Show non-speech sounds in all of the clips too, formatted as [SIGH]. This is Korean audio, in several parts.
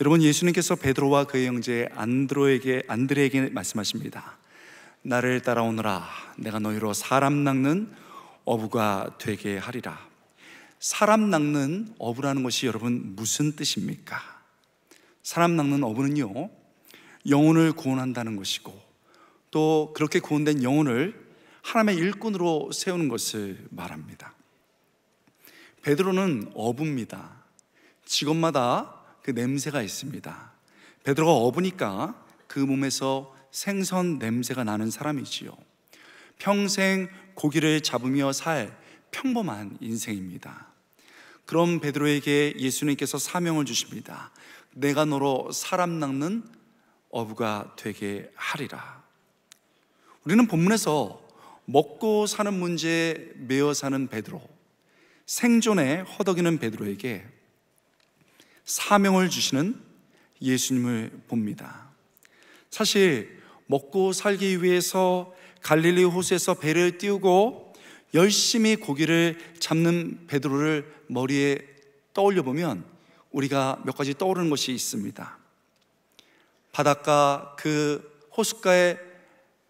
여러분 예수님께서 베드로와 그의 형제 안드로에게 안드레에게 말씀하십니다. 나를 따라오너라. 내가 너희로 사람 낚는 어부가 되게 하리라. 사람 낚는 어부라는 것이 여러분 무슨 뜻입니까? 사람 낚는 어부는요. 영혼을 구원한다는 것이고 또 그렇게 구원된 영혼을 하나님의 일꾼으로 세우는 것을 말합니다. 베드로는 어부입니다. 직업마다 그 냄새가 있습니다. 베드로가 어부니까 그 몸에서 생선 냄새가 나는 사람이지요. 평생 고기를 잡으며 살 평범한 인생입니다. 그럼 베드로에게 예수님께서 사명을 주십니다. 내가 너로 사람 낚는 어부가 되게 하리라. 우리는 본문에서 먹고 사는 문제에 매여 사는 베드로, 생존에 허덕이는 베드로에게 사명을 주시는 예수님을 봅니다. 사실 먹고 살기 위해서 갈릴리 호수에서 배를 띄우고 열심히 고기를 잡는 베드로를 머리에 떠올려 보면 우리가 몇 가지 떠오르는 것이 있습니다. 바닷가 그 호숫가의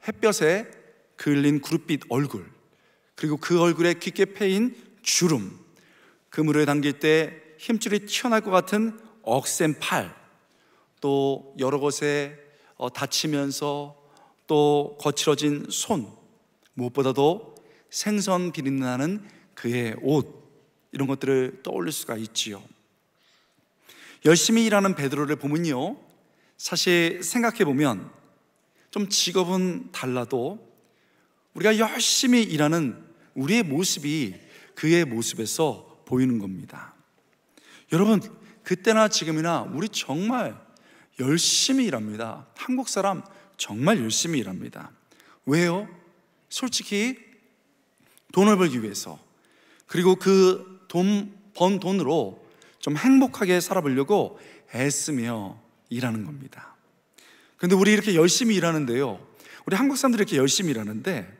햇볕에 그을린 구름빛 얼굴, 그리고 그 얼굴에 깊게 패인 주름, 그물에 담길 때 힘줄이 튀어나올것 같은 억센 팔, 또 여러 곳에 어, 다치면서 또 거칠어진 손, 무엇보다도 생선 비린내 나는 그의 옷, 이런 것들을 떠올릴 수가 있지요. 열심히 일하는 베드로를 보면요. 사실 생각해 보면 좀 직업은 달라도 우리가 열심히 일하는 우리의 모습이 그의 모습에서 보이는 겁니다. 여러분, 그때나 지금이나 우리 정말 열심히 일합니다. 한국 사람 정말 열심히 일합니다. 왜요? 솔직히 돈을 벌기 위해서 그리고 그 돈 번 돈으로 좀 행복하게 살아보려고 애쓰며 일하는 겁니다. 근데 우리 이렇게 열심히 일하는데요. 우리 한국 사람들이 이렇게 열심히 일하는데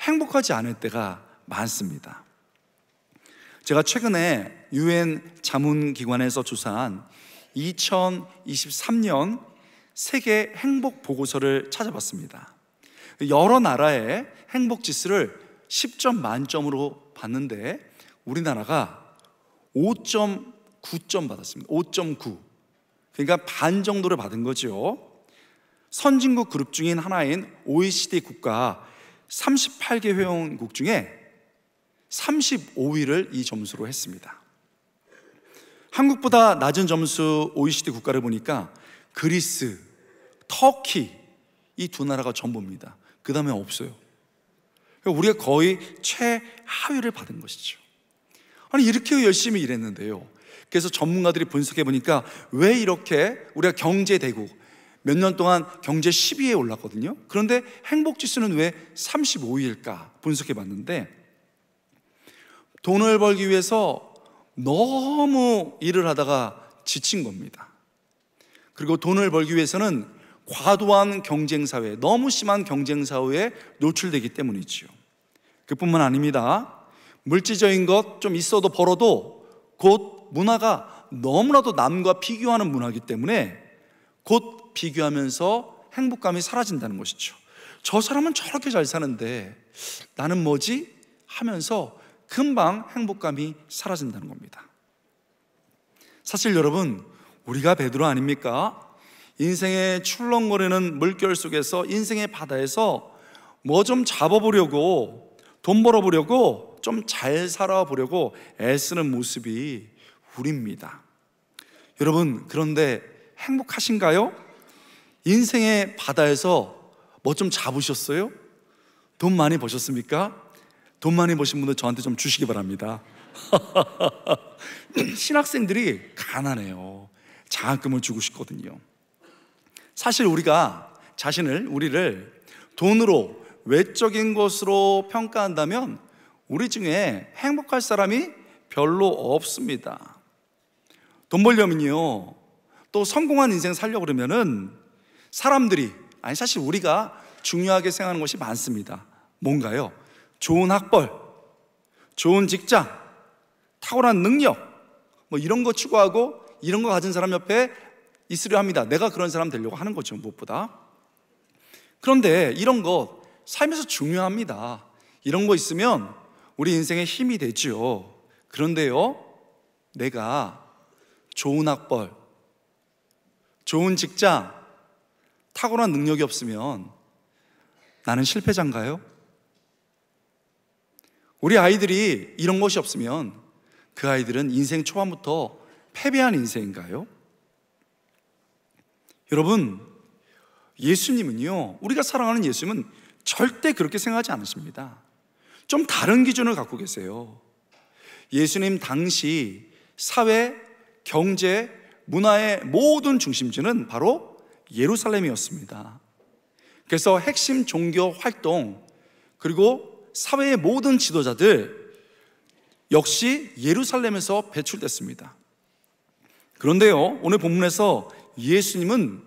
행복하지 않을 때가 많습니다. 제가 최근에 유엔 자문기관에서 조사한 2023년 세계 행복 보고서를 찾아봤습니다. 여러 나라의 행복 지수를 10점 만점으로 봤는데 우리나라가 5.9점 받았습니다. 5.9. 그러니까 반 정도를 받은 거죠. 선진국 그룹 중인 하나인 OECD 국가 38개 회원국 중에 35위를 이 점수로 했습니다. 한국보다 낮은 점수 OECD 국가를 보니까 그리스, 터키 이 두 나라가 전부입니다. 그 다음에 없어요. 그러니까 우리가 거의 최하위를 받은 것이죠. 아니, 이렇게 열심히 일했는데요. 그래서 전문가들이 분석해 보니까 왜 이렇게 우리가 경제대국, 몇 년 동안 경제 10위에 올랐거든요. 그런데 행복지수는 왜 35위일까 분석해 봤는데 돈을 벌기 위해서 너무 일을 하다가 지친 겁니다. 그리고 돈을 벌기 위해서는 과도한 경쟁 사회, 너무 심한 경쟁 사회에 노출되기 때문이지요. 그뿐만 아닙니다. 물질적인 것 좀 있어도 벌어도 곧 문화가 너무나도 남과 비교하는 문화이기 때문에 곧 비교하면서 행복감이 사라진다는 것이죠. 저 사람은 저렇게 잘 사는데 나는 뭐지? 하면서 금방 행복감이 사라진다는 겁니다. 사실 여러분, 우리가 베드로 아닙니까? 인생의 출렁거리는 물결 속에서 인생의 바다에서 뭐 좀 잡아보려고 돈 벌어보려고 좀 잘 살아보려고 애쓰는 모습이 우리입니다. 여러분, 그런데 행복하신가요? 인생의 바다에서 뭐 좀 잡으셨어요? 돈 많이 버셨습니까? 돈 많이 버신 분들 저한테 좀 주시기 바랍니다. [LAUGHS] 신학생들이 가난해요. 장학금을 주고 싶거든요. 사실 우리가 자신을, 우리를 돈으로 외적인 것으로 평가한다면 우리 중에 행복할 사람이 별로 없습니다. 돈 벌려면요. 또 성공한 인생 살려고 그러면은 사람들이, 아니, 사실 우리가 중요하게 생각하는 것이 많습니다. 뭔가요? 좋은 학벌, 좋은 직장, 탁월한 능력, 뭐 이런 거 추구하고 이런 거 가진 사람 옆에 있으려 합니다. 내가 그런 사람 되려고 하는 거죠, 무엇보다. 그런데 이런 거 삶에서 중요합니다. 이런 거 있으면 우리 인생의 힘이 되지요. 그런데요, 내가 좋은 학벌, 좋은 직장, 탁월한 능력이 없으면 나는 실패자인가요? 우리 아이들이 이런 것이 없으면 그 아이들은 인생 초반부터 패배한 인생인가요? 여러분, 예수님은요, 우리가 사랑하는 예수님은 절대 그렇게 생각하지 않으십니다. 좀 다른 기준을 갖고 계세요. 예수님 당시 사회, 경제, 문화의 모든 중심지는 바로 예루살렘이었습니다. 그래서 핵심 종교 활동, 그리고 사회의 모든 지도자들 역시 예루살렘에서 배출됐습니다. 그런데요, 오늘 본문에서 예수님은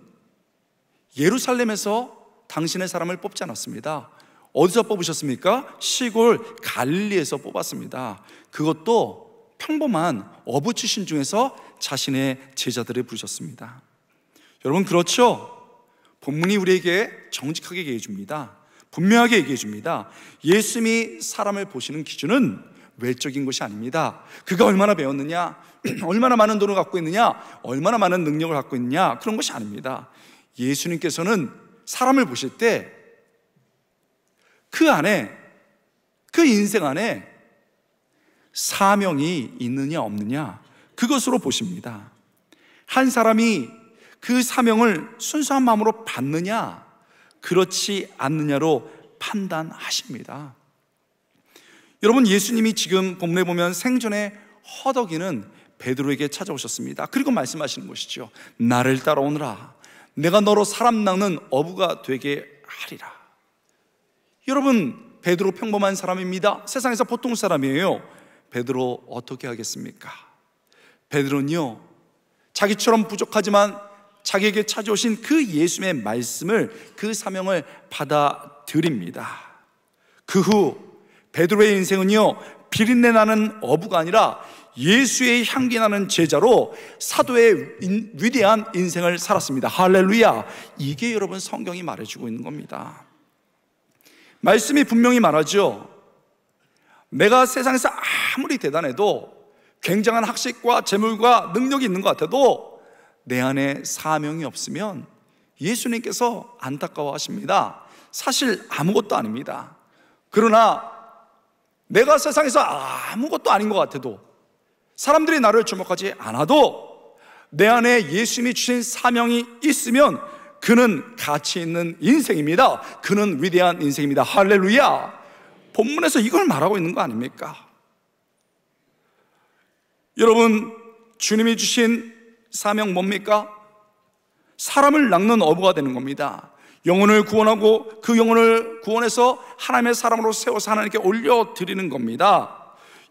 예루살렘에서 당신의 사람을 뽑지 않았습니다. 어디서 뽑으셨습니까? 시골 갈리에서 뽑았습니다. 그것도 평범한 어부 출신 중에서 자신의 제자들을 부르셨습니다. 여러분 그렇죠? 본문이 우리에게 정직하게 얘기해 줍니다. 분명하게 얘기해 줍니다. 예수님이 사람을 보시는 기준은 외적인 것이 아닙니다. 그가 얼마나 배웠느냐, [CLEARS THROAT] 얼마나 많은 돈을 갖고 있느냐, 얼마나 많은 능력을 갖고 있느냐, 그런 것이 아닙니다. 예수님께서는 사람을 보실 때 그 안에, 그 인생 안에 사명이 있느냐, 없느냐, 그것으로 보십니다. 한 사람이 그 사명을 순수한 마음으로 받느냐, 그렇지 않느냐로 판단하십니다. 여러분 예수님이 지금 본문에 보면 생전에 허덕이는 베드로에게 찾아오셨습니다. 그리고 말씀하시는 것이죠. 나를 따라오느라 내가 너로 사람 낚는 어부가 되게 하리라. 여러분 베드로 평범한 사람입니다. 세상에서 보통 사람이에요. 베드로 어떻게 하겠습니까? 베드로는요. 자기처럼 부족하지만 자기에게 찾아오신 그 예수의 말씀을 그 사명을 받아들입니다. 그 후 베드로의 인생은요 비린내 나는 어부가 아니라 예수의 향기 나는 제자로 사도의 인, 위대한 인생을 살았습니다. 할렐루야! 이게 여러분 성경이 말해주고 있는 겁니다. 말씀이 분명히 말하죠. 내가 세상에서 아무리 대단해도 굉장한 학식과 재물과 능력이 있는 것 같아도 내 안에 사명이 없으면 예수님께서 안타까워하십니다. 사실 아무것도 아닙니다. 그러나 내가 세상에서 아무것도 아닌 것 같아도 사람들이 나를 주목하지 않아도 내 안에 예수님이 주신 사명이 있으면 그는 가치 있는 인생입니다. 그는 위대한 인생입니다. 할렐루야! 본문에서 이걸 말하고 있는 거 아닙니까? 여러분, 주님이 주신 사명 뭡니까? 사람을 낚는 어부가 되는 겁니다. 영혼을 구원하고 그 영혼을 구원해서 하나님의 사람으로 세워서 하나님께 올려드리는 겁니다.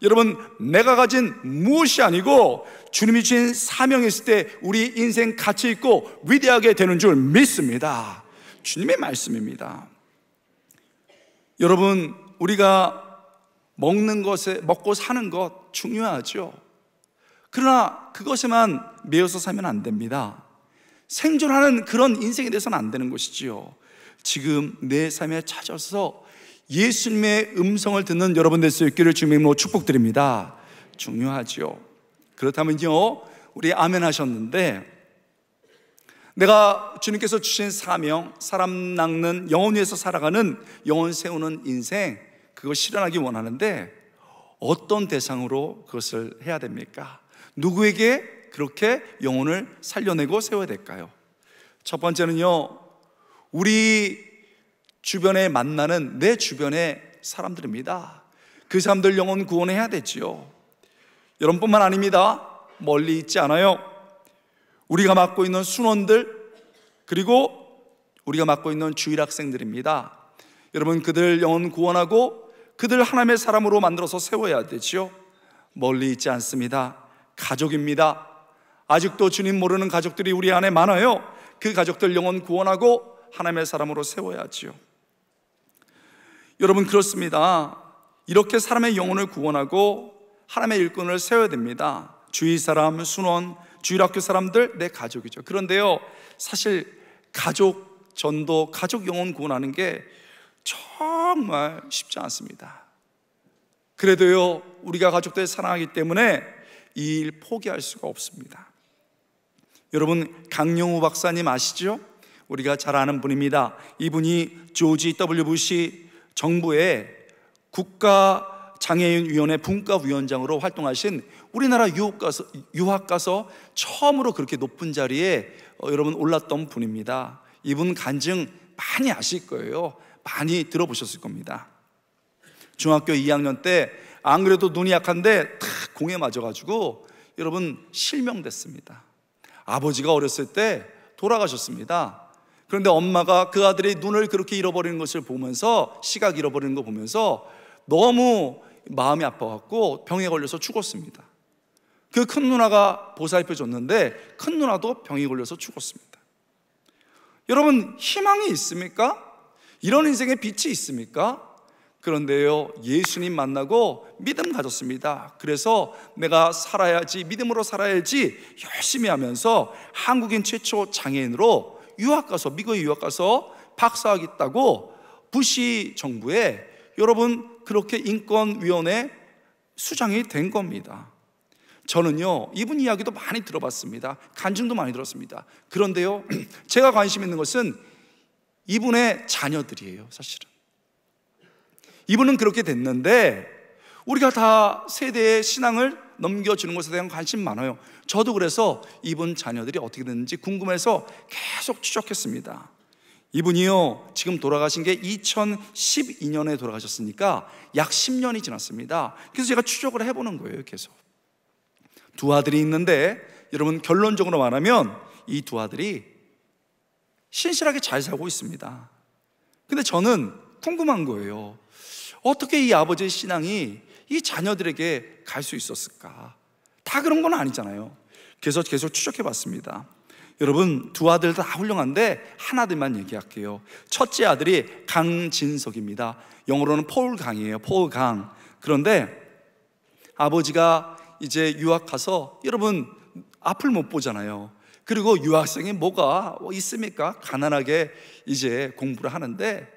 여러분, 내가 가진 무엇이 아니고 주님이 주신 사명이 있을 때 우리 인생 가치 있고 위대하게 되는 줄 믿습니다. 주님의 말씀입니다. 여러분, 우리가 먹는 것에, 먹고 사는 것 중요하죠. 그러나 그것에만 매여서 살면 안 됩니다. 생존하는 그런 인생이 돼서는 안 되는 것이지요. 지금 내 삶에 찾아서 예수님의 음성을 듣는 여러분 될수 있기를 주님으로 축복드립니다. 중요하지요. 그렇다면요, 우리 아멘 하셨는데, 내가 주님께서 주신 사명, 사람 낚는 영혼 위에서 살아가는 영혼 세우는 인생, 그거 실현하기 원하는데, 어떤 대상으로 그것을 해야 됩니까? 누구에게 그렇게 영혼을 살려내고 세워야 될까요? 첫 번째는요, 우리 주변에 만나는 내 주변의 사람들입니다. 그 사람들 영혼 구원해야 되지요. 여러분뿐만 아닙니다. 멀리 있지 않아요. 우리가 맡고 있는 순원들, 그리고 우리가 맡고 있는 주일 학생들입니다. 여러분, 그들 영혼 구원하고 그들 하나님의 사람으로 만들어서 세워야 되지요. 멀리 있지 않습니다. 가족입니다. 아직도 주님 모르는 가족들이 우리 안에 많아요. 그 가족들 영혼 구원하고 하나님의 사람으로 세워야지요. 여러분 그렇습니다. 이렇게 사람의 영혼을 구원하고 하나님의 일꾼을 세워야 됩니다. 주위 사람, 순원, 주일학교 사람들 내 가족이죠. 그런데요, 사실 가족 전도, 가족 영혼 구원하는 게 정말 쉽지 않습니다. 그래도요, 우리가 가족들 사랑하기 때문에 이일 포기할 수가 없습니다. 여러분 강영우 박사님 아시죠? 우리가 잘 아는 분입니다. 이분이 조지 W 부시 정부의 국가 장애인 위원회 분과 위원장으로 활동하신 우리나라 유학 가서 유학 가서 처음으로 그렇게 높은 자리에 어, 여러분 올랐던 분입니다. 이분 간증 많이 아실 거예요. 많이 들어보셨을 겁니다. 중학교 2학년 때 안 그래도 눈이 약한데 공에 맞아가지고 여러분 실명됐습니다. 아버지가 어렸을 때 돌아가셨습니다. 그런데 엄마가 그 아들의 눈을 그렇게 잃어버리는 것을 보면서 시각 잃어버리는 거 보면서 너무 마음이 아파갖고 병에 걸려서 죽었습니다. 그 큰 누나가 보살펴 줬는데 큰 누나도 병에 걸려서 죽었습니다. 여러분 희망이 있습니까? 이런 인생에 빛이 있습니까? 그런데요, 예수님 만나고 믿음 가졌습니다. 그래서 내가 살아야지, 믿음으로 살아야지 열심히 하면서 한국인 최초 장애인으로 유학가서, 미국에 유학가서 박사하겠다고 부시 정부에 여러분 그렇게 인권위원회 수장이 된 겁니다. 저는요, 이분 이야기도 많이 들어봤습니다. 간증도 많이 들었습니다. 그런데요, [CLEARS THROAT] 제가 관심 있는 것은 이분의 자녀들이에요, 사실은. 이분은 그렇게 됐는데 우리가 다 세대의 신앙을 넘겨주는 것에 대한 관심 많아요. 저도 그래서 이분 자녀들이 어떻게 됐는지 궁금해서 계속 추적했습니다. 이분이요, 지금 돌아가신 게 2012년에 돌아가셨으니까 약 10년이 지났습니다. 그래서 제가 추적을 해보는 거예요, 계속. 두 아들이 있는데, 여러분, 결론적으로 말하면 이 두 아들이 신실하게 잘 살고 있습니다. 근데 저는 궁금한 거예요. 어떻게 이 아버지의 신앙이 이 자녀들에게 갈 수 있었을까? 다 그런 건 아니잖아요. 그래서 계속 추적해 봤습니다. 여러분, 두 아들 다 훌륭한데 하나들만 얘기할게요. 첫째 아들이 강진석입니다. 영어로는 폴강이에요. 폴강. 그런데 아버지가 이제 유학 가서 여러분 앞을 못 보잖아요. 그리고 유학생이 뭐가 있습니까? 가난하게 이제 공부를 하는데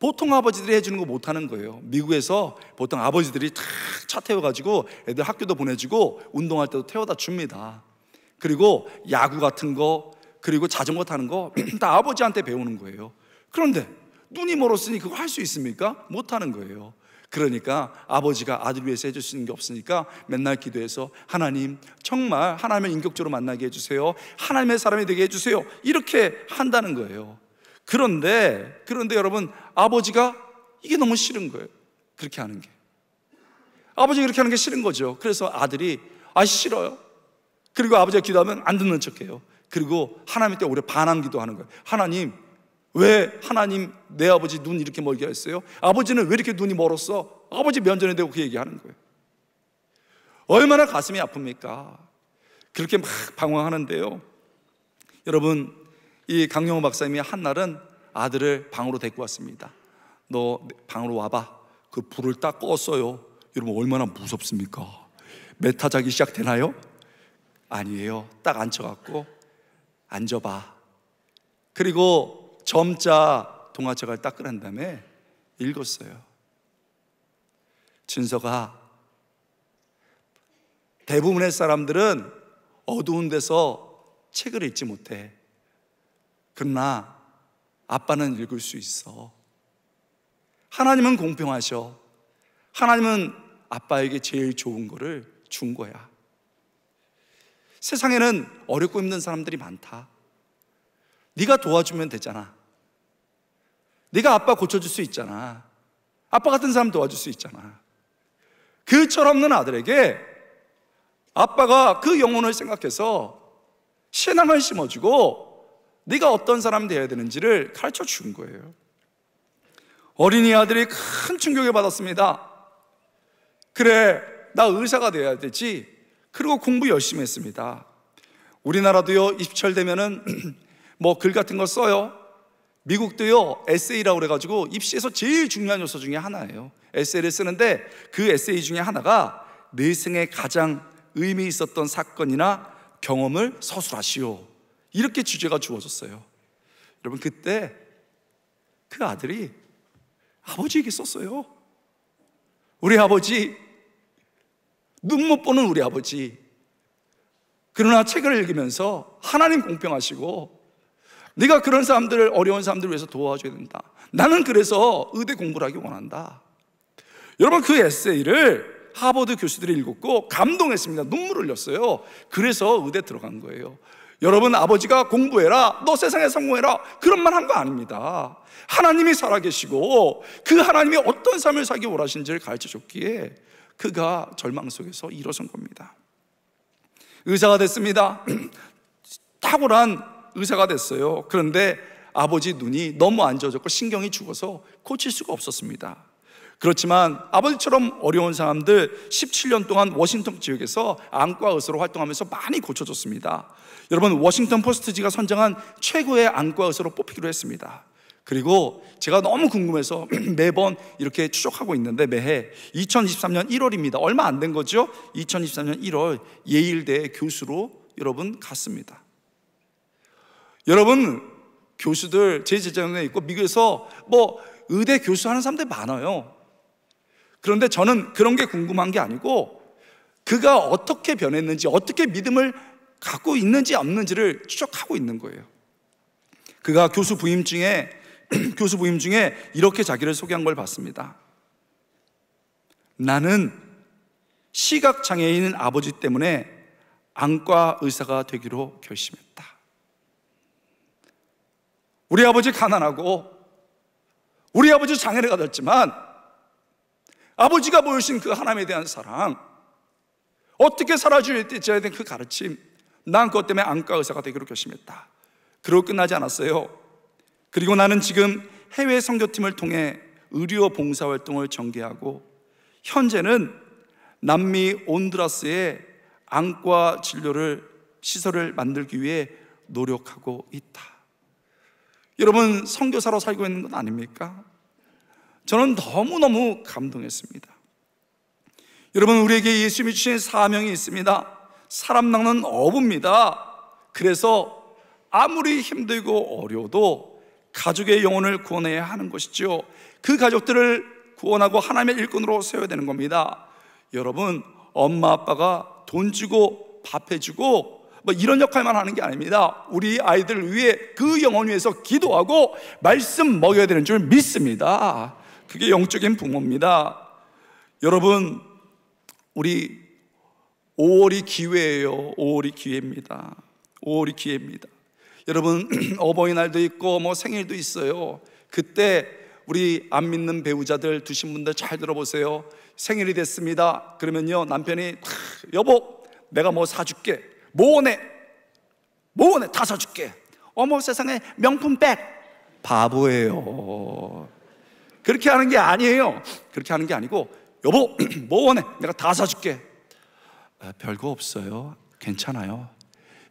보통 아버지들이 해주는 거 못하는 거예요. 미국에서 보통 아버지들이 차 태워가지고 애들 학교도 보내주고 운동할 때도 태워다 줍니다. 그리고 야구 같은 거 그리고 자전거 타는 거 다 [CLEARS THROAT] 아버지한테 배우는 거예요. 그런데 눈이 멀었으니 그거 할 수 있습니까? 못하는 거예요. 그러니까 아버지가 아들 위해서 해줄 수 있는 게 없으니까 맨날 기도해서 하나님 정말 하나님을 인격적으로 만나게 해주세요. 하나님의 사람이 되게 해주세요. 이렇게 한다는 거예요. 그런데 그런데 여러분 아버지가 이게 너무 싫은 거예요. 그렇게 하는 게. 아버지가 그렇게 하는 게 싫은 거죠. 그래서 아들이 아 싫어요. 그리고 아버지가 기도하면 안 듣는 척해요. 그리고 하나님께 오래 반항 기도하는 거예요. 하나님 왜 하나님 내 아버지 눈 이렇게 멀게 했어요? 아버지는 왜 이렇게 눈이 멀었어? 아버지 면전에 대고 그 얘기하는 거예요. 얼마나 가슴이 아픕니까? 그렇게 막 방황하는데요. 여러분 이 강영호 박사님이 한 날은 아들을 방으로 데리고 왔습니다. 너 방으로 와봐. 그 불을 딱 껐어요. 여러분 얼마나 무섭습니까? 메타작이 시작되나요? 아니에요. 딱 앉혀갖고 앉아봐. 그리고 점자 동화책을 딱 꺼낸 다음에 읽었어요. 진서가 대부분의 사람들은 어두운 데서 책을 읽지 못해. 그러나 아빠는 읽을 수 있어. 하나님은 공평하셔. 하나님은 아빠에게 제일 좋은 거를 준 거야. 세상에는 어렵고 힘든 사람들이 많다. 네가 도와주면 되잖아. 네가 아빠 고쳐줄 수 있잖아. 아빠 같은 사람 도와줄 수 있잖아. 그 철없는 아들에게 아빠가 그 영혼을 생각해서 신앙을 심어주고 네가 어떤 사람 되어야 되는지를 가르쳐 준 거예요. 어린이 아들이 큰 충격을 받았습니다. 그래, 나 의사가 돼야 되지. 그리고 공부 열심히 했습니다. 우리나라도요, 입철 되면은 [CLEARS THROAT] 뭐 글 같은 걸 써요. 미국도요, 에세이라고 그래가지고 입시에서 제일 중요한 요소 중에 하나예요. 에세이를 쓰는데 그 에세이 중에 하나가 내 생에 가장 의미 있었던 사건이나 경험을 서술하시오. 이렇게 주제가 주어졌어요. 여러분, 그때 그 아들이 아버지에게 썼어요. 우리 아버지, 눈 못 보는 우리 아버지. 그러나 책을 읽으면서 하나님 공평하시고 네가 그런 사람들을 어려운 사람들을 위해서 도와줘야 된다. 나는 그래서 의대 공부를 하기 원한다. 여러분 그 에세이를 하버드 교수들이 읽었고 감동했습니다. 눈물을 흘렸어요. 그래서 의대 들어간 거예요. 여러분 아버지가 공부해라 너 세상에 성공해라 그런 말 한 거 아닙니다 하나님이 살아계시고 그 하나님이 어떤 삶을 살기 원하신지를 가르쳐줬기에 그가 절망 속에서 일어선 겁니다 의사가 됐습니다 [CLEARS THROAT] 탁월한 의사가 됐어요 그런데 아버지 눈이 너무 안 좋아졌고 신경이 죽어서 고칠 수가 없었습니다 그렇지만 아버지처럼 어려운 사람들 17년 동안 워싱턴 지역에서 안과 의사로 활동하면서 많이 고쳐줬습니다. 여러분 워싱턴 포스트지가 선정한 최고의 안과 의사로 뽑히기로 했습니다. 그리고 제가 너무 궁금해서 [CLEARS THROAT] 매번 이렇게 추적하고 있는데 매해 2023년 1월입니다. 얼마 안 된 거죠? 2023년 1월 예일대 교수로 여러분 갔습니다. 여러분 교수들 제 재정에 있고 미국에서 뭐 의대 교수 하는 사람들 많아요. 그런데 저는 그런 게 궁금한 게 아니고 그가 어떻게 변했는지 어떻게 믿음을 갖고 있는지 없는지를 추적하고 있는 거예요. 그가 교수 부임 중에 [CLEARS THROAT] 교수 부임 중에 이렇게 자기를 소개한 걸 봤습니다. 나는 시각 장애인 아버지 때문에 안과 의사가 되기로 결심했다. 우리 아버지 가난하고 우리 아버지 장애를 가졌지만 아버지가 보여주신 그 하나님에 대한 사랑 어떻게 살아줘야 대한 그 가르침 난 그것 때문에 안과 의사가 되기로 결심했다. 그러고 끝나지 않았어요. 그리고 나는 지금 해외 선교팀을 통해 의료 봉사 활동을 전개하고 현재는 남미 온드라스에 안과 진료를 시설을 만들기 위해 노력하고 있다. 여러분 선교사로 살고 있는 건 아닙니까? 저는 너무너무 감동했습니다. 여러분 우리에게 예수님이 주신 사명이 있습니다. 사람 낚는 어부입니다. 그래서 아무리 힘들고 어려도 가족의 영혼을 구원해야 하는 것이지요. 그 가족들을 구원하고 하나님의 일꾼으로 세워야 되는 겁니다. 여러분, 엄마 아빠가 돈 주고 밥 해주고 뭐 이런 역할만 하는 게 아닙니다. 우리 아이들을 위해 그 영혼 위해서 기도하고 말씀 먹여야 되는 줄 믿습니다. 그게 영적인 부모입니다. 여러분, 우리 5월이 기회예요. 5월이 기회입니다. 5월이 기회입니다. 여러분 [CLEARS THROAT] 어버이날도 있고 뭐 생일도 있어요. 그때 우리 안 믿는 배우자들 두신 분들 잘 들어보세요. 생일이 됐습니다. 그러면요 남편이 여보 내가 뭐 사줄게. 뭐 원해? 뭐 원해? 다 사줄게. 어머 세상에 명품백 바보예요. 그렇게 하는 게 아니에요. 그렇게 하는 게 아니고 여보 [CLEARS THROAT] 뭐 원해? 내가 다 사줄게. 아, 별거 없어요. 괜찮아요.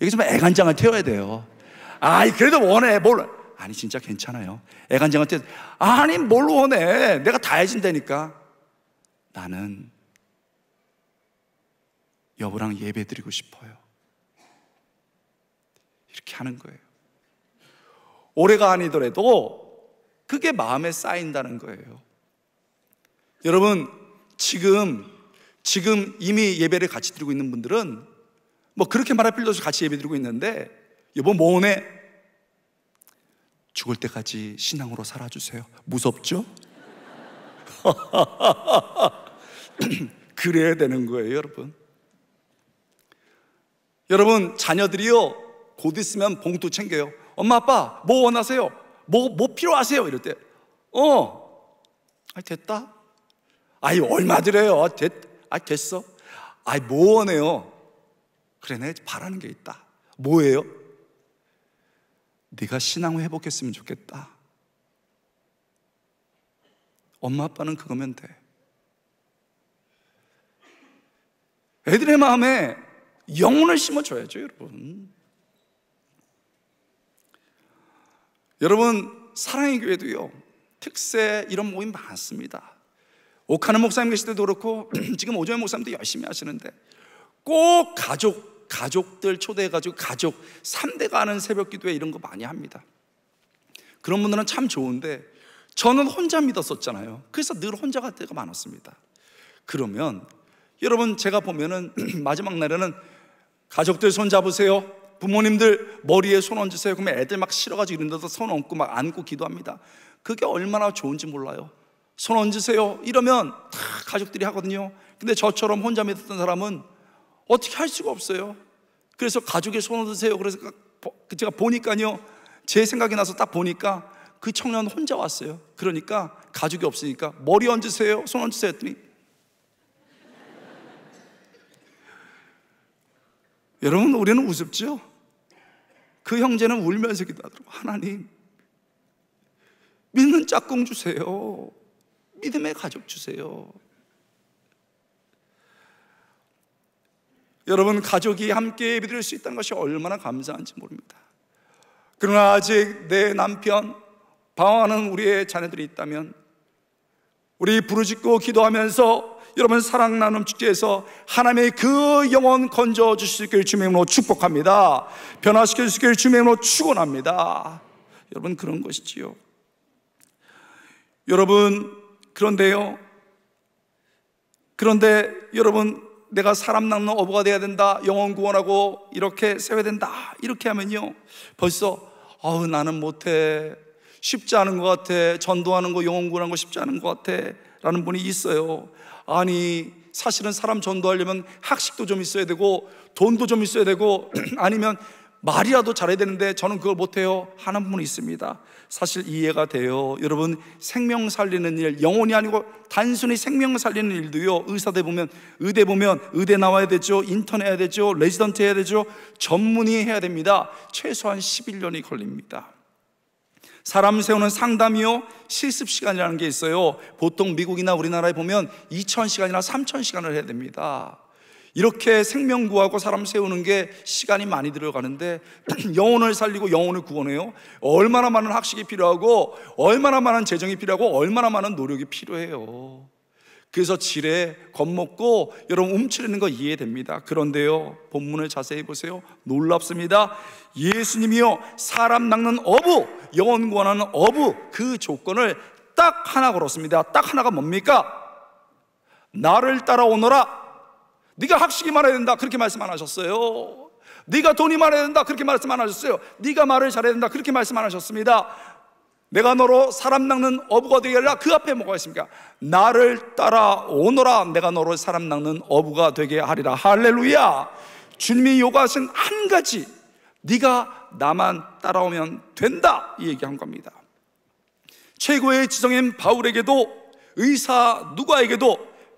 이게 좀 애간장을 태워야 돼요. 아이, 그래도 원해. 뭘. 아니, 진짜 괜찮아요. 애간장한테, 아니, 뭘 원해. 내가 다 해준다니까. 나는 여보랑 예배 드리고 싶어요. 이렇게 하는 거예요. 올해가 아니더라도 그게 마음에 쌓인다는 거예요. 여러분, 지금 지금 이미 예배를 같이 드리고 있는 분들은 뭐 그렇게 말할 필요 없이 같이 예배 드리고 있는데 여보 뭐네 죽을 때까지 신앙으로 살아주세요. 무섭죠? [LAUGHS] 그래야 되는 거예요, 여러분. 여러분, 자녀들이요, 곧 있으면 봉투 챙겨요. 엄마, 아빠, 뭐 원하세요? 뭐, 뭐 필요하세요? 이럴 때, 어, 아, 됐다. 아이, 얼마 드려요? 됐, 다 아, 됐어? 아이, 뭐 원해요? 그래, 내 바라는 게 있다. 뭐예요? 네가 신앙을 회복했으면 좋겠다. 엄마 아빠는 그거면 돼. 애들의 마음에 영혼을 심어줘야죠, 여러분. 여러분, 사랑의 교회도요, 특세 이런 모임 많습니다. 옥하는 목사님 계실 때도 그렇고 [CLEARS THROAT] 지금 오정현 목사님도 열심히 하시는데 꼭 가족 가족들 초대해가지고 가족 3대가 하는 새벽 기도회 이런 거 많이 합니다. 그런 분들은 참 좋은데 저는 혼자 믿었었잖아요. 그래서 늘 혼자 갈 때가 많았습니다. 그러면 여러분 제가 보면은 [CLEARS THROAT] 마지막 날에는 가족들 손 잡으세요. 부모님들 머리에 손 얹으세요. 그러면 애들 막 싫어가지고 이런 데서 손 얹고 막 안고 기도합니다. 그게 얼마나 좋은지 몰라요. 손 얹으세요. 이러면 다 가족들이 하거든요. 근데 저처럼 혼자 믿었던 사람은 어떻게 할 수가 없어요. 그래서 가족의 손 얹으세요. 그래서 그, 그 제가 보니까요. 제 생각이 나서 딱 보니까 그 청년 혼자 왔어요. 그러니까 가족이 없으니까 머리 얹으세요. 손 얹으세요. 했더니 [LAUGHS] 여러분, 우리는 우습죠? 그 형제는 울면서 기도하더라고. 하나님, 믿는 짝꿍 주세요. 믿음의 가족 주세요. 여러분, 가족이 함께 예배 드릴 수 있다는 것이 얼마나 감사한지 모릅니다. 그러나 아직 내 남편, 방황하는 우리의 자녀들이 있다면 우리 부르짖고 기도하면서 여러분 사랑 나눔 축제에서 하나님의 그 영혼 건져 주시길 주님으로 축복합니다. 변화시켜 주시길 주님으로 축원합니다. 여러분 그런 것이지요. 여러분 그런데요. 그런데 여러분 내가 사람 낳는 어부가 돼야 된다. 영혼 구원하고 이렇게 세워야 된다. 이렇게 하면요. 벌써 어우 나는 못해. 쉽지 않은 것 같아. 전도하는 거 영혼 구원하는 거 쉽지 않은 것 같아. 라는 분이 있어요. 아니 사실은 사람 전도하려면 학식도 좀 있어야 되고 돈도 좀 있어야 되고 [CLEARS THROAT] 아니면 말이라도 잘해야 되는데 저는 그걸 못해요 하는 분이 있습니다 사실 이해가 돼요 여러분 생명 살리는 일 영혼이 아니고 단순히 생명 살리는 일도요 의사대 보면 의대 보면 의대 나와야 되죠 인턴 해야 되죠 레지던트 해야 되죠 전문의 해야 됩니다 최소한 11년이 걸립니다 사람 세우는 상담이요 실습 시간이라는 게 있어요 보통 미국이나 우리나라에 보면 2,000시간이나 3,000시간을 해야 됩니다 이렇게 생명 구하고 사람 세우는 게 시간이 많이 들어가는데 [CLEARS THROAT] 영혼을 살리고 영혼을 구원해요. 얼마나 많은 학식이 필요하고 얼마나 많은 재정이 필요하고 얼마나 많은 노력이 필요해요. 그래서 지레 겁먹고 여러분 움츠리는 거 이해됩니다. 그런데요. 본문을 자세히 보세요. 놀랍습니다. 예수님이요. 사람 낚는 어부, 영혼 구원하는 어부 그 조건을 딱 하나 걸었습니다. 딱 하나가 뭡니까? 나를 따라오너라. 네가 학식이 많아야 된다 그렇게 말씀 안 하셨어요. 네가 돈이 많아야 된다 그렇게 말씀 안 하셨어요. 네가 말을 잘해야 된다 그렇게 말씀 안 하셨습니다. 내가 너로 사람 낚는 어부가 되게 하리라 그 앞에 뭐가 있습니까? 나를 따라오너라 내가 너로 사람 낚는 어부가 되게 하리라 할렐루야 주님이 요구하신 한 가지 네가 나만 따라오면 된다 이 얘기한 겁니다 최고의 지성인 바울에게도 의사 누가에게도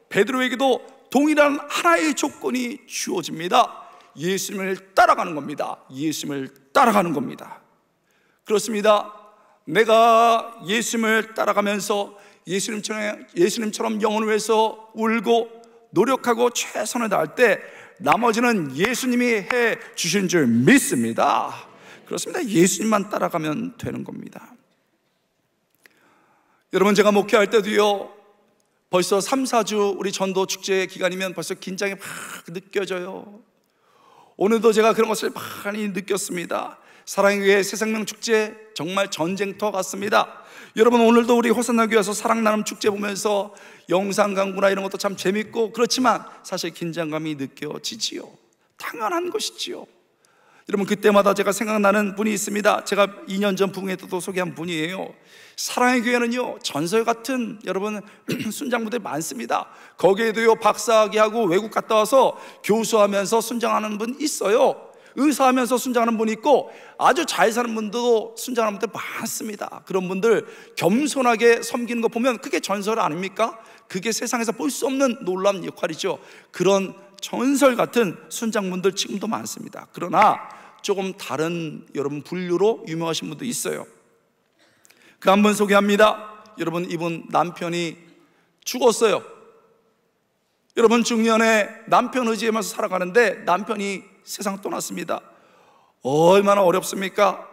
베드로에게도 동일한 하나의 조건이 주어집니다. 예수님을 따라가는 겁니다. 예수님을 따라가는 겁니다. 그렇습니다. 내가 예수님을 따라가면서 예수님처럼, 예수님처럼 영혼을 위해서 울고 노력하고 최선을 다할 때 나머지는 예수님이 해 주신 줄 믿습니다. 그렇습니다. 예수님만 따라가면 되는 겁니다. 여러분 제가 목회할 때도요. 벌써 3, 4주 우리 전도 축제 기간이면 벌써 긴장이 막 느껴져요. 오늘도 제가 그런 것을 많이 느꼈습니다. 사랑의 교회 새생명 축제 정말 전쟁터 같습니다. 여러분 오늘도 우리 호산나 교에서 사랑 나눔 축제 보면서 영상 강구나 이런 것도 참 재밌고 그렇지만 사실 긴장감이 느껴지지요. 당연한 것이지요. 여러분 그때마다 제가 생각나는 분이 있습니다. 제가 2년 전 부흥회도 소개한 분이에요. 사랑의 교회는요 전설 같은 여러분 [CLEARS THROAT] 순장부들 많습니다. 거기에도요 박사학위 하고 외국 갔다 와서 교수하면서 순장하는 분 있어요. 의사하면서 순장하는 분 있고 아주 잘 사는 분도 들 순장하는 분들 많습니다. 그런 분들 겸손하게 섬기는 거 보면 그게 전설 아닙니까? 그게 세상에서 볼 수 없는 놀라운 역할이죠. 그런 전설 같은 순장분들 지금도 많습니다. 그러나 조금 다른 여러분 분류로 유명하신 분도 있어요. 그한분 소개합니다. 여러분 이분 남편이 죽었어요. 여러분 중년에 남편 의지에만 살아가는데 남편이 세상 떠났습니다. 얼마나 어렵습니까?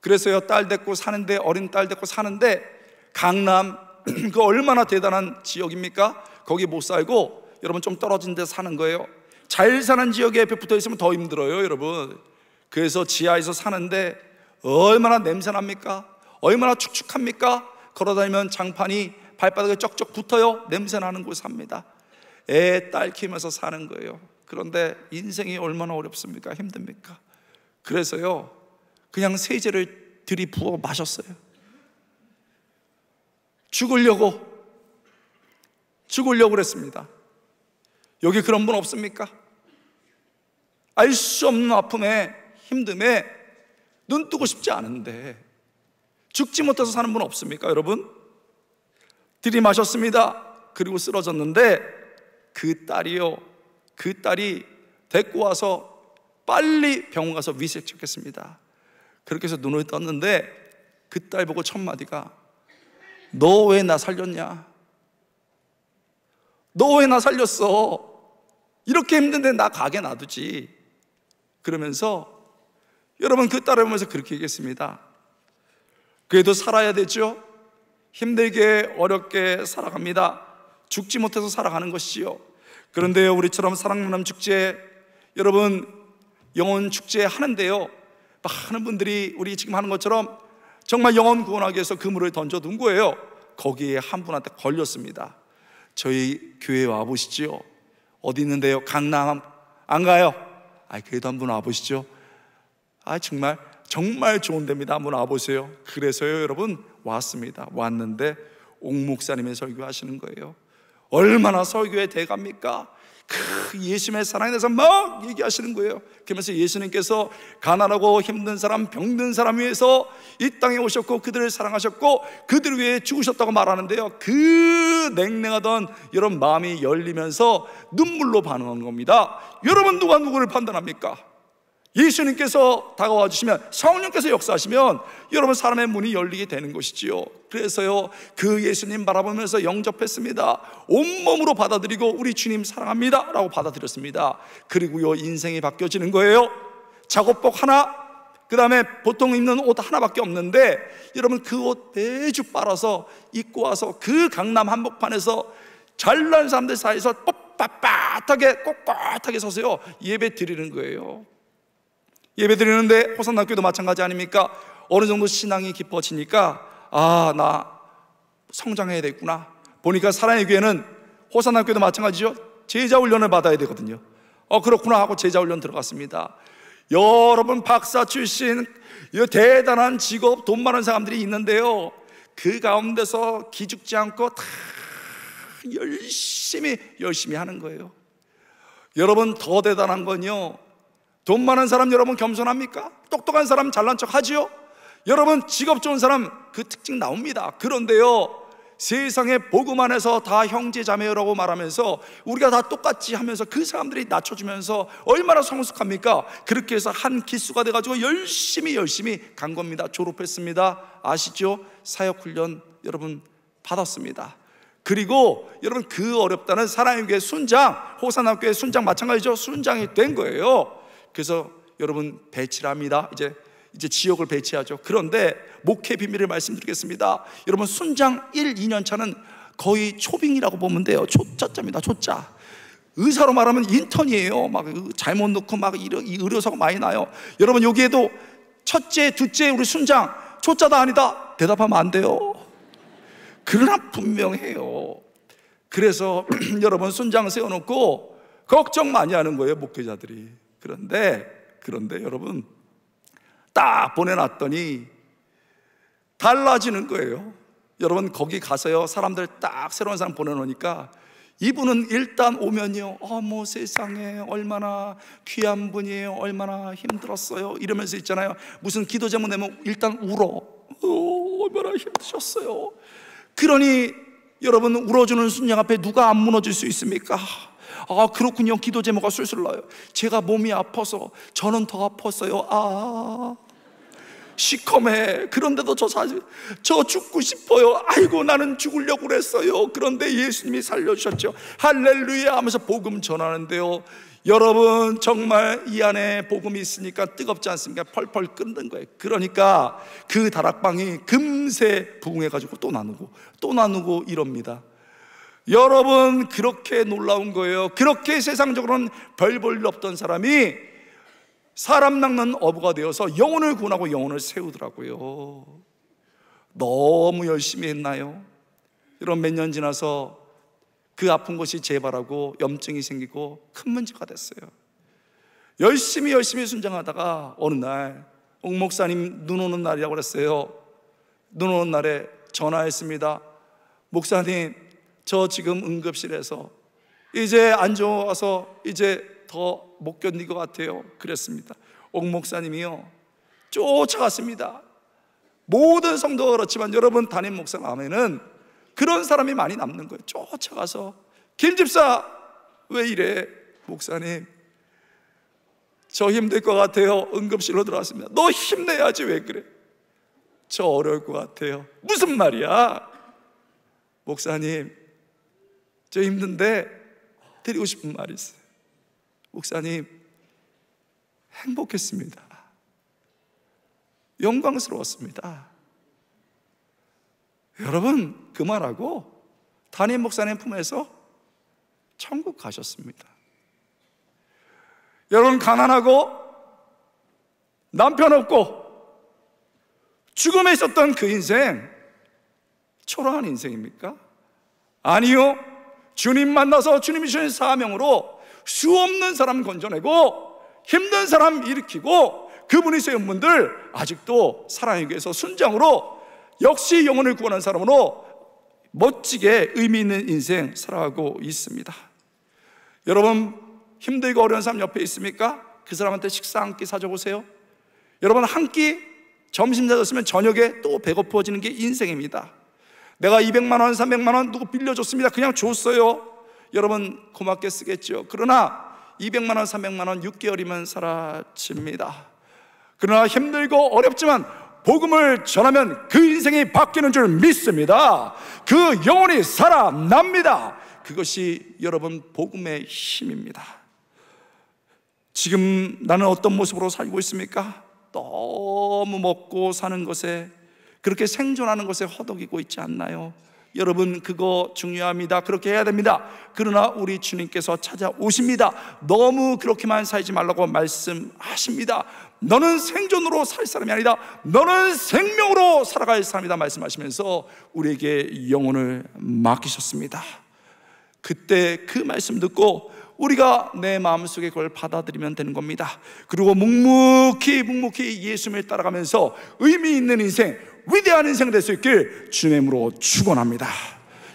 그래서요 딸 데리고 사는데 어린 딸 데리고 사는데 강남 [CLEARS THROAT] 그 얼마나 대단한 지역입니까? 거기 못 살고 여러분 좀 떨어진 데 사는 거예요. 잘 사는 지역에 붙어 있으면 더 힘들어요, 여러분. 그래서 지하에서 사는데 얼마나 냄새납니까? 얼마나 축축합니까? 걸어다니면 장판이 발바닥에 쩍쩍 붙어요. 냄새나는 곳에 삽니다. 애 딸 키우면서 사는 거예요. 그런데 인생이 얼마나 어렵습니까? 힘듭니까? 그래서요, 그냥 세제를 들이부어 마셨어요. 죽으려고, 죽으려고 그랬습니다. 여기 그런 분 없습니까? 알 수 없는 아픔에 힘듦에 눈 뜨고 싶지 않은데 죽지 못해서 사는 분 없습니까, 여러분? 들이마셨습니다. 그리고 쓰러졌는데 그 딸이요, 그 딸이 데리고 와서 빨리 병원 가서 위세시켰습니다 그렇게 해서 눈을 떴는데 그 딸 보고 첫 마디가 너 왜 나 살렸냐? 너 왜 나 살렸어? 이렇게 힘든데 나 가게 놔두지. 그러면서 여러분 그 따라오면서 그렇게 얘기했습니다. 그래도 살아야 되죠. 힘들게 어렵게 살아갑니다. 죽지 못해서 살아가는 것이요. 그런데 우리처럼 사랑나 축제 여러분 영혼 축제 하는데요. 많은 분들이 우리 지금 하는 것처럼 정말 영혼 구원하기 위해서 그물을 던져둔 거예요. 거기에 한 분한테 걸렸습니다. 저희 교회 와보시지 어디 있는데요? 강남 안 가요? 아 그래도 한 분 와보시죠. 아, 정말, 정말 좋은 데입니다. 한번 와보세요. 그래서요, 여러분, 왔습니다. 왔는데, 옥 목사님이 설교하시는 거예요. 얼마나 설교에 대갑니까? 그 예수님의 사랑에 대해서 막 얘기하시는 거예요. 그러면서 예수님께서 가난하고 힘든 사람, 병든 사람 위해서 이 땅에 오셨고 그들을 사랑하셨고 그들을 위해 죽으셨다고 말하는데요. 그 냉랭하던 여러분 마음이 열리면서 눈물로 반응한 겁니다. 여러분 누가 누구를 판단합니까? 예수님께서 다가와 주시면 성령께서 역사하시면 여러분 사람의 문이 열리게 되는 것이지요. 그래서요 그 예수님 바라보면서 영접했습니다. 온몸으로 받아들이고 우리 주님 사랑합니다라고 받아들였습니다. 그리고요 인생이 바뀌어지는 거예요. 작업복 하나 그 다음에 보통 입는 옷 하나밖에 없는데 여러분 그옷 매주 빨아서 입고 와서 그 강남 한복판에서 잘난 사람들 사이에서 빳빳하게 꼿꼿하게 서세요 예배 드리는 거예요 예배 드리는데 호산학 교도 마찬가지 아닙니까? 어느 정도 신앙이 깊어지니까 아, 나 성장해야 되겠구나. 보니까 사랑의 교회는 호산학 교도 마찬가지죠. 제자 훈련을 받아야 되거든요. 어, 그렇구나 하고 제자 훈련 들어갔습니다. 여러분 박사 출신 이 대단한 직업 돈 많은 사람들이 있는데요. 그 가운데서 기죽지 않고 다 열심히 열심히 하는 거예요. 여러분 더 대단한 건요. 돈 많은 사람 여러분 겸손합니까? 똑똑한 사람 잘난 척 하지요? 여러분 직업 좋은 사람 그 특징 나옵니다. 그런데요. 세상에 복음 안에서 다 형제 자매라고 말하면서 우리가 다 똑같이 하면서 그 사람들이 낮춰주면서 얼마나 성숙합니까? 그렇게 해서 한 기수가 돼가지고 열심히 열심히 간 겁니다. 졸업했습니다. 아시죠? 사역훈련 여러분 받았습니다. 그리고 여러분 그 어렵다는 사랑의 교회 순장, 호산학교의 순장 마찬가지죠. 순장이 된 거예요. 그래서 여러분 배치합니다 이제 이제 지역을 배치하죠. 그런데 목회 비밀을 말씀드리겠습니다. 여러분 순장 1, 2년 차는 거의 초빙이라고 보면 돼요. 초짜입니다. 초짜. 의사로 말하면 인턴이에요. 막 잘못 넣고 막 이러, 의료사고 많이 나요. 여러분 여기에도 첫째, 둘째 우리 순장 초짜다 아니다 대답하면 안 돼요. 그러나 분명해요. 그래서 [CLEARS THROAT] 여러분 순장 세워놓고 걱정 많이 하는 거예요 목회자들이. 그런데, 그런데 여러분, 딱 보내놨더니 달라지는 거예요. 여러분, 거기 가서요. 사람들 딱 새로운 사람 보내놓으니까 이분은 일단 오면요, 어머 세상에 얼마나 귀한 분이에요, 얼마나 힘들었어요 이러면서 있잖아요. 무슨 기도 제목 내면 일단 울어, 어, 얼마나 힘드셨어요. 그러니 여러분 울어주는 순양 앞에 누가 안 무너질 수 있습니까? 아, 그렇군요. 기도 제목이 술술 나요. 제가 몸이 아파서 저는 더 아팠어요. 아. 시커매. 그런데도 저 사실 저 죽고 싶어요. 아이고 나는 죽으려고 그랬어요. 그런데 예수님이 살려주셨죠. 할렐루야 하면서 복음 전하는데요. 여러분 정말 이 안에 복음이 있으니까 뜨겁지 않습니까? 펄펄 끓는 거예요. 그러니까 그 다락방이 금세 부흥해가지고 또 나누고 또 나누고 이럽니다. 여러분 그렇게 놀라운 거예요. 그렇게 세상적으로는 별 볼 일 없던 사람이 사람 낚는 어부가 되어서 영혼을 구원하고 영혼을 세우더라고요. 너무 열심히 했나요? 이런 몇 년 지나서 그 아픈 곳이 재발하고 염증이 생기고 큰 문제가 됐어요. 열심히 열심히 순장하다가 어느 날, 옥 목사님 눈 오는 날이라고 그랬어요. 눈 오는 날에 전화했습니다. 목사님, 저 지금 응급실에서 이제 안 좋아서 이제 더 못 견딘 것 같아요. 그랬습니다. 옥 목사님이요. 쫓아갔습니다. 모든 성도가 그렇지만 여러분 담임 목사 마음에는 그런 사람이 많이 남는 거예요. 쫓아가서 김 집사 왜 이래 목사님 저 힘들 것 같아요. 응급실로 들어왔습니다. 너 힘내야지 왜 그래? 저 어려울 것 같아요. 무슨 말이야? 목사님, 저 힘든데 드리고 싶은 말이 있어요. 목사님, 행복했습니다. 영광스러웠습니다. 여러분, 그 말하고 담임 목사님 품에서 천국 가셨습니다. 여러분, 가난하고 남편 없고 죽음에 있었던 그 인생, 초라한 인생입니까? 아니요. 주님 만나서 주님이 주신 사명으로 수 없는 사람 건져내고 힘든 사람 일으키고 그분이 세운 분들 아직도 사랑에 의서 순장으로 역시 영혼을 구원한 사람으로 멋지게 의미 있는 인생 살아가고 있습니다. 여러분 힘들고 어려운 사람 옆에 있습니까? 그 사람한테 식사 한 끼 사줘 보세요. 여러분 한 끼 점심 사줬으면 저녁에 또 배고파지는 게 인생입니다. 내가 200만 원, 300만 원 누구 빌려줬습니다. 그냥 줬어요. 여러분 고맙게 쓰겠죠. 그러나 200만 원, 300만 원 6개월이면 사라집니다. 그러나 힘들고 어렵지만 복음을 전하면 그 인생이 바뀌는 줄 믿습니다. 그 영혼이 살아납니다. 그것이 여러분 복음의 힘입니다. 지금 나는 어떤 모습으로 살고 있습니까? 너무 먹고 사는 것에 그렇게 생존하는 것에 허덕이고 있지 않나요? 여러분 그거 중요합니다. 그렇게 해야 됩니다. 그러나 우리 주님께서 찾아오십니다. 너무 그렇게만 살지 말라고 말씀하십니다. 너는 생존으로 살 사람이 아니다. 너는 생명으로 살아갈 사람이다 말씀하시면서 우리에게 영혼을 맡기셨습니다. 그때 그 말씀 듣고 우리가 내 마음속에 그걸 받아들이면 되는 겁니다. 그리고 묵묵히 묵묵히 예수님을 따라가면서 의미 있는 인생 위대한 인생 될 수 있길 주님으로 축원합니다.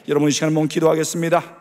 여러분 이 시간에 한번 기도하겠습니다.